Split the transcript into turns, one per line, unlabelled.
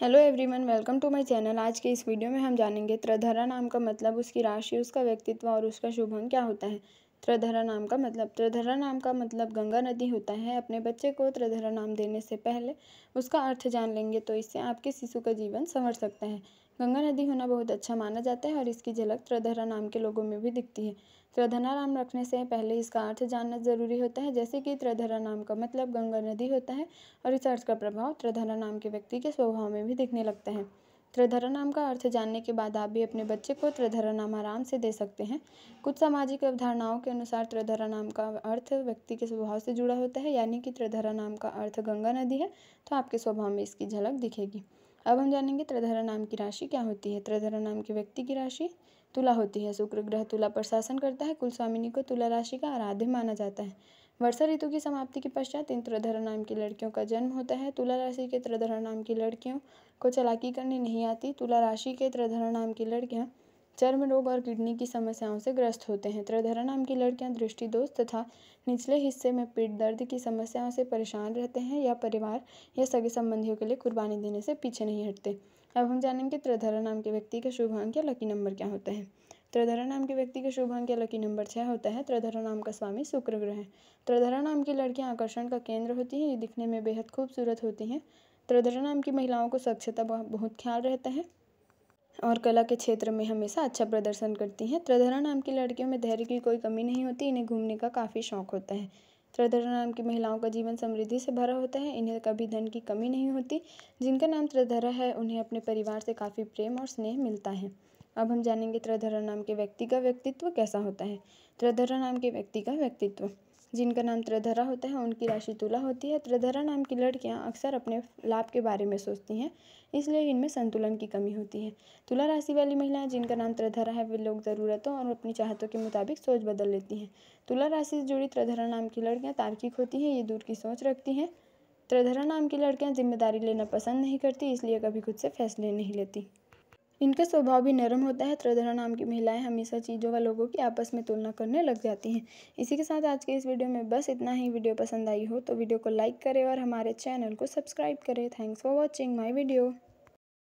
hello everyone welcome to my channel आज के इस वीडियो में हम जानेंगे त्रधरा नाम का मतलब उसकी राशि उसका व्यक्तित्व और उसका शुभ अंग क्या होता है त्रधरा नाम का मतलब त्रधरा नाम का मतलब गंगा नदी होता है अपने बच्चे को त्रधरा नाम देने से पहले उसका अर्थ जान लेंगे तो इससे आपके शिशु का जीवन संवर सकता है गंगा नदी होना बहुत अच्छा माना जाता है और इसकी झलक त्रधरा नाम के लोगों में भी दिखती है त्रधरा नाम रखने से पहले इसका अर्थ जानना जरूरी होता है जैसे कि त्रधरा नाम का मतलब गंगा नदी होता है और इस अर्थ का प्रभाव त्रधरा नाम के व्यक्ति के स्वभाव में भी दिखने लगता है त्रधरा नाम का अर्थ जानने के बाद आप भी अपने बच्चे को त्रधरा नाम आराम से दे सकते हैं कुछ सामाजिक अवधारणाओं के अनुसार त्रधरा नाम का अर्थ व्यक्ति के स्वभाव से जुड़ा होता है यानी कि त्रधरा नाम का अर्थ गंगा नदी है तो आपके स्वभाव में इसकी झलक दिखेगी अब हम जानेंगे त्रधरा नाम की राशि क्या होती है त्रधरा नाम के व्यक्ति की राशि तुला होती है शुक्र ग्रह तुला पर शासन करता है कुलस्वामिनी को तुला राशि का आराध्य माना जाता है वर्षा ऋतु की समाप्ति के पश्चात इन त्रधरा नाम की लड़कियों का जन्म होता है तुला राशि के त्रधरा नाम की लड़कियों को चलाकी करने नहीं आती तुला राशि के त्रधरा नाम की लड़कियाँ चर्म रोग और किडनी की समस्याओं से ग्रस्त होते हैं त्रधरा नाम की लड़कियां दृष्टि दोष तथा निचले हिस्से में पेट दर्द की समस्याओं से परेशान रहते हैं या परिवार या सगे संबंधियों के लिए कुर्बानी देने से पीछे नहीं हटते अब हम जानेंगे त्रधरा नाम के व्यक्ति का शुभ अंक या लकी नंबर क्या होता है त्रधरा नाम के व्यक्ति का शुभ अंक या लकी नंबर छः होता है त्रधरा नाम का स्वामी शुक्र ग्रह है त्रधरा नाम की लड़कियां आकर्षण का केंद्र होती हैं ये दिखने में बेहद खूबसूरत होती हैं त्रधरा नाम की महिलाओं को स्वच्छता बहुत ख्याल रहता है और कला के क्षेत्र में हमेशा अच्छा प्रदर्शन करती हैं त्रधरा नाम की लड़कियों में धैर्य की कोई कमी नहीं होती इन्हें घूमने का काफ़ी शौक होता है त्रधरा नाम की महिलाओं का जीवन समृद्धि से भरा होता है इन्हें कभी धन की कमी नहीं होती जिनका नाम त्रधरा है उन्हें अपने परिवार से काफ़ी प्रेम और स्नेह मिलता है अब हम जानेंगे त्रधरा नाम के व्यक्ति का व्यक्तित्व कैसा होता है त्रधरा नाम के व्यक्ति का व्यक्तित्व जिनका नाम त्रधरा होता है उनकी राशि तुला होती है त्रधरा नाम की लड़कियां अक्सर अपने लाभ के बारे में सोचती हैं इसलिए इनमें संतुलन की कमी होती है तुला राशि वाली महिलाएं जिनका नाम त्रधरा है वे लोग ज़रूरतों और अपनी चाहतों के मुताबिक सोच बदल लेती हैं तुला राशि से जुड़ी त्रधरा नाम की लड़कियाँ तार्किक होती हैं ये दूर की सोच रखती हैं त्रिधरा नाम की लड़कियाँ जिम्मेदारी लेना पसंद नहीं करती इसलिए कभी खुद से फैसले नहीं लेती इनका स्वभाव भी नरम होता है त्रधरा नाम की महिलाएं हमेशा चीज़ों व लोगों की आपस में तुलना करने लग जाती हैं इसी के साथ आज के इस वीडियो में बस इतना ही वीडियो पसंद आई हो तो वीडियो को लाइक करें और हमारे चैनल को सब्सक्राइब करें thanks for watching my video